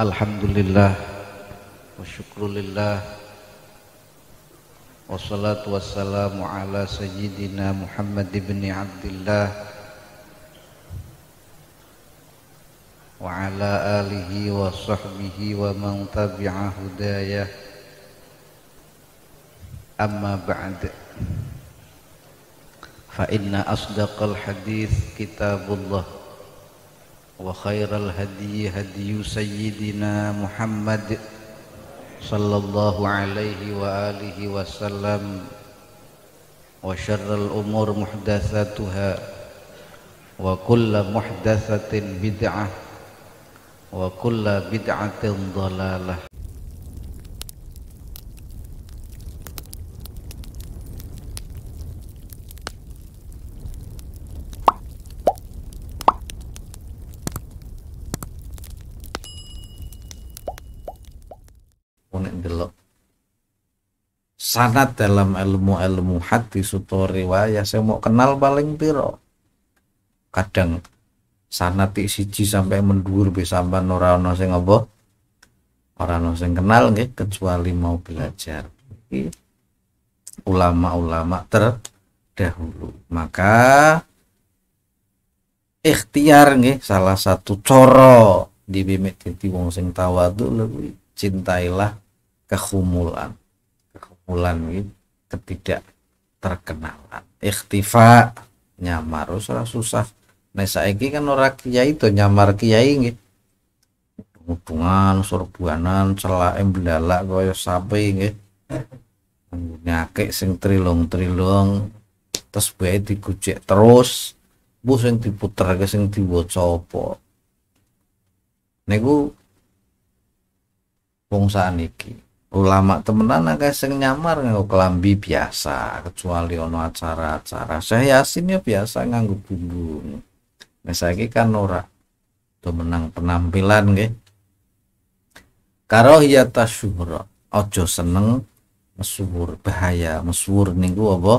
الحمد لله والشكر لله والصلاة والسلام على سيدنا محمد بن عبد الله وعلى آله وصحبه ومن تبع هداياه أما بعد فإن أصدق الحديث كتاب الله وخير الهدي هدي سيدنا محمد صلى الله عليه وآله وسلم وشر الأمور محدثاتها وكل محدثة بدعة وكل بدعة ضلالة delok sanat dalam ilmu-ilmu hati atau riwayat saya mau kenal paling piro kadang sanat siji sampai mendur bisa sampean orang orang sing apa ora orang sing kenal nggih kecuali mau belajar ulama-ulama terdahulu maka ikhtiar nggih salah satu coro di bimbing titi wong sing tawadu lebih cintailah kehumulan kehumulan gitu ketidak terkenalan ikhtifa nyamar oh, ora susah nek saiki kan ora kiai to nyamar kiai nggih hubungan sorbuanan celake mblalak kaya sapi nggih nyakek sing trilong-trilong terus bae digujek terus bu sing diputer ke sing diwaca apa niku ulama temenan agak sing nyamar nganggo kelambi biasa kecuali ono acara-acara saya yasin ya biasa nganggo bumbu nah kan ora tuh menang penampilan karo karahiyata syuhra ojo seneng mesuhur bahaya mesuhur niku apa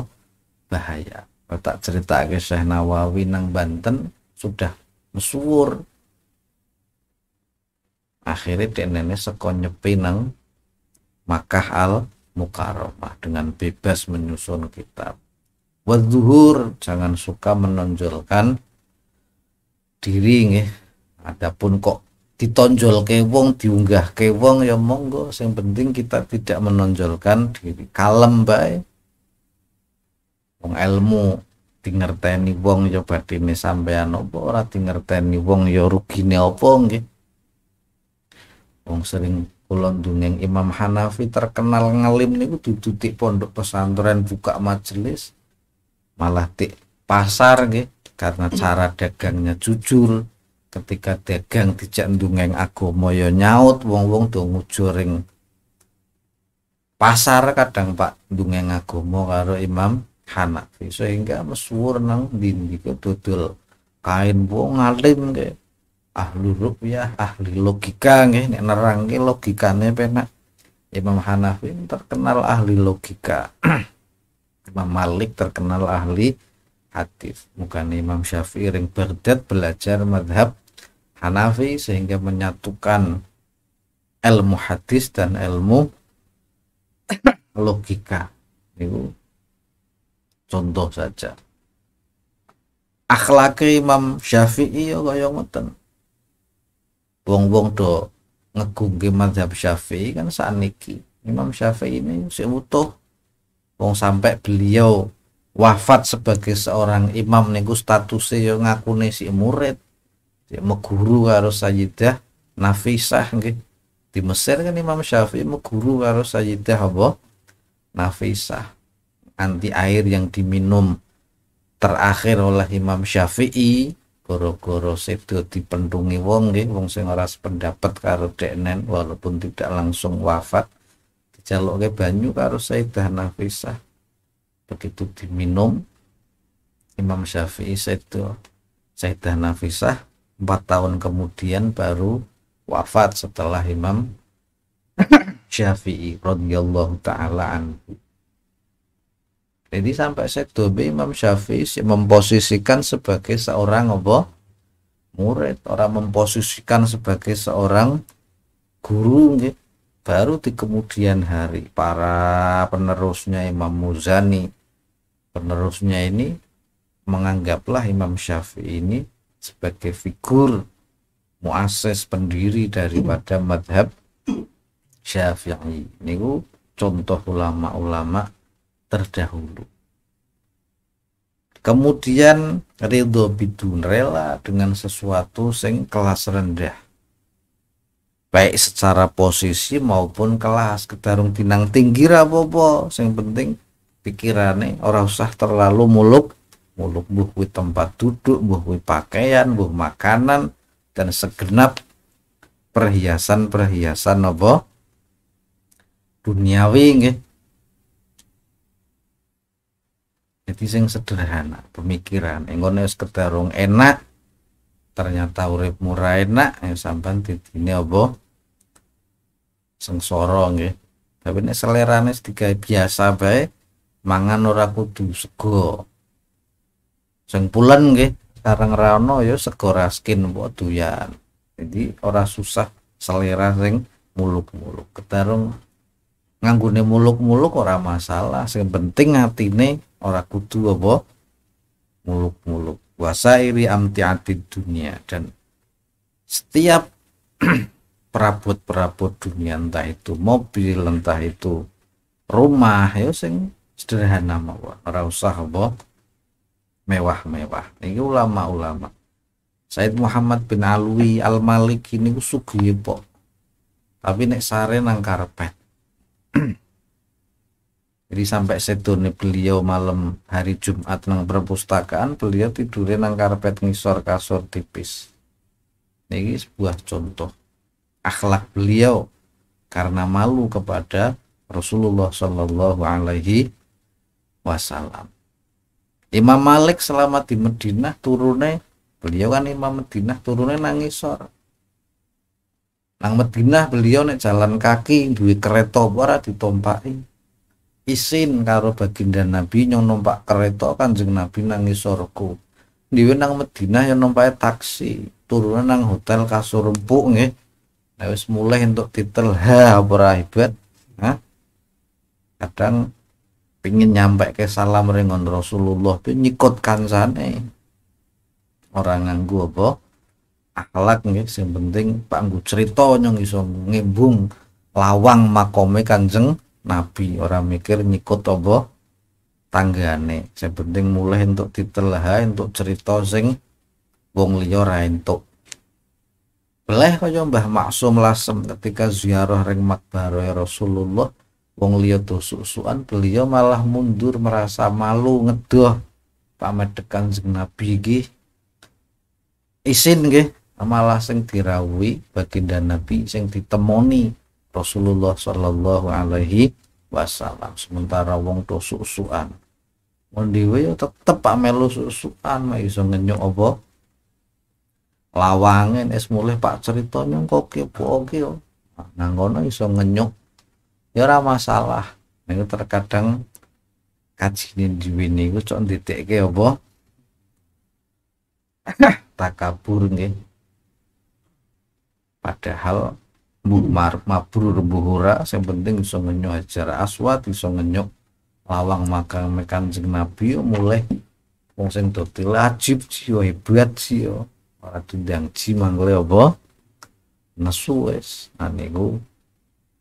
bahaya tak cerita ke Syekh Nawawi nang Banten sudah mesuhur akhirnya dia nenek sekonyepi nang Makkah al Mukaromah dengan bebas menyusun kitab. Wadzuhur jangan suka menonjolkan diri nih. Adapun kok ditonjol ke wong diunggah ke wong ya monggo yang penting kita tidak menonjolkan diri kalem baik wong ilmu dingerteni wong ya badine sampean apa ora dingerteni wong ya rugine apa nggih wong sering kulon dungeng Imam Hanafi terkenal ngelim niku dudutik pondok pesantren buka majelis malah di pasar nggih karena cara dagangnya jujur ketika dagang dijak dungeng agama ya nyaut wong-wong do ngujuring pasar kadang Pak dungeng agama karo Imam Hanafi sehingga mesuwur nang dindi tutul kain wong ngalim nih ahli rukyah ahli logika nih nek nerangke logikane penak Imam Hanafi terkenal ahli logika Imam Malik terkenal ahli hadis bukan Imam Syafi'i ring berdet belajar madhab Hanafi sehingga menyatukan ilmu hadis dan ilmu logika itu contoh saja akhlaki Imam Syafi'i ya kaya ngoten wong-wong do ngegungke mazhab Syafi'i kan saniki Imam Syafi'i ini si utuh wong sampai beliau wafat sebagai seorang imam niku statusnya yo ya ngakune si murid si meguru karo Sayyidah Nafisah nggih di Mesir kan Imam Syafi'i meguru karo Sayyidah apa Nafisah anti air yang diminum terakhir oleh Imam Syafi'i goro-goro sedo dipendungi wong nggih wong sing ora sependapat karo deknen walaupun tidak langsung wafat dijalukke banyu karo Sayyidah Nafisah begitu diminum Imam Syafi'i sedo Sayyidah Nafisah empat tahun kemudian baru wafat setelah Imam Syafi'i radhiyallahu taala anhu jadi sampai sedobi Imam Syafi'i memposisikan sebagai seorang apa? Murid, orang memposisikan sebagai seorang guru gitu. Baru di kemudian hari para penerusnya Imam Muzani, penerusnya ini menganggaplah Imam Syafi'i ini sebagai figur muases pendiri daripada madhab Syafi'i. Ini contoh ulama-ulama terdahulu kemudian ridho bidun rela dengan sesuatu sing kelas rendah baik secara posisi maupun kelas kedarung tinang tinggi rapopo sing penting pikirane orang usah terlalu muluk muluk buhwi tempat duduk buhwi pakaian buh makanan dan segenap perhiasan-perhiasan nopo duniawi nggih jadi sing sederhana pemikiran enggono ya sekedar enak ternyata urip murah enak ya sampean didine seng sorong ya tapi selera nih tiga biasa baik mangan ora kudu sego sing pulen nggih sekarang yo ono ya sego raskin mbok doyan jadi ora susah selera sing muluk-muluk ketarung nganggune muluk-muluk ora masalah sing penting atine ora kudu apa muluk-muluk wasairi amtiati dunia dan setiap perabot-perabot dunia entah itu mobil entah itu rumah ya sing sederhana mawon ora usah apa mewah-mewah ini ulama-ulama Said Muhammad bin Alwi Al Malik ini sugih pok tapi nek sare nang karpet jadi sampai sedone beliau malam hari Jumat nang perpustakaan beliau tidurin nang karpet ngisor kasur tipis ini sebuah contoh akhlak beliau karena malu kepada Rasulullah Shallallahu Alaihi Wasallam Imam Malik selama di Madinah turunnya beliau kan Imam Madinah turunnya nangisor nang Madinah beliau nek jalan kaki duit kereta ora ditompaki isin karo baginda Nabi nyong numpak kereta Kanjeng Nabi nang isorku. Diwe nang medina yang numpak taksi, turunan nang hotel kasur empuk nge Nah, mulai untuk titel ha ora hebat. Kadang pingin nyampe ke salam ringan Rasulullah itu nyikutkan sana orang nganggu apa akhlak nge sing penting panggu cerita nyong iso ngembung lawang makome Kanjeng nabi orang mikir nyikut apa tanggane saya penting mulai untuk ditelah untuk cerita sing wong liya ora entuk beleh kaya Mbah Maksum Lasem ketika ziarah ring makbarah ya Rasulullah wong liya dosuk sukan beliau malah mundur merasa malu ngedoh pamedekan sing nabi iki isin nggih malah sing dirawi baginda nabi sing ditemoni Rasulullah Shallallahu Alaihi Wasallam sementara wong tuh susuan diwe yo tetep pak melu susuan mau iso ngenyok obo. Lawangin es mulai pak ceritanya kok kepo oke yo nah, nang kono iso ya ora masalah niku terkadang kajine dhewe niku cok ndetikke tak kabur nih. padahal mar mabrur buhura yang penting bisa ngenyok hajar aswat bisa ngenyok lawang makan mekan jeng nabi mulai wong sing dadi lajib jiwa hebat jiwa ora tundang ji manggole apa nesu wis nah,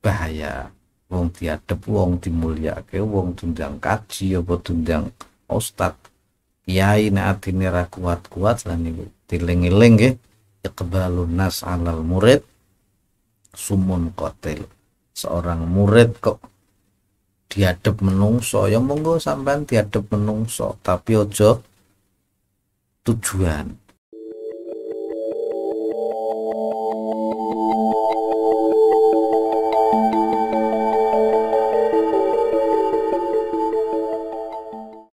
bahaya wong diadep wong dimulyake wong tundang kaji apa tundang ustad kiai nek atine ra kuat-kuat lan niku diling-eling nggih nas alal murid sumun kotil seorang murid kok diadep menungso yang monggo sampean diadep menungso tapi ojo tujuan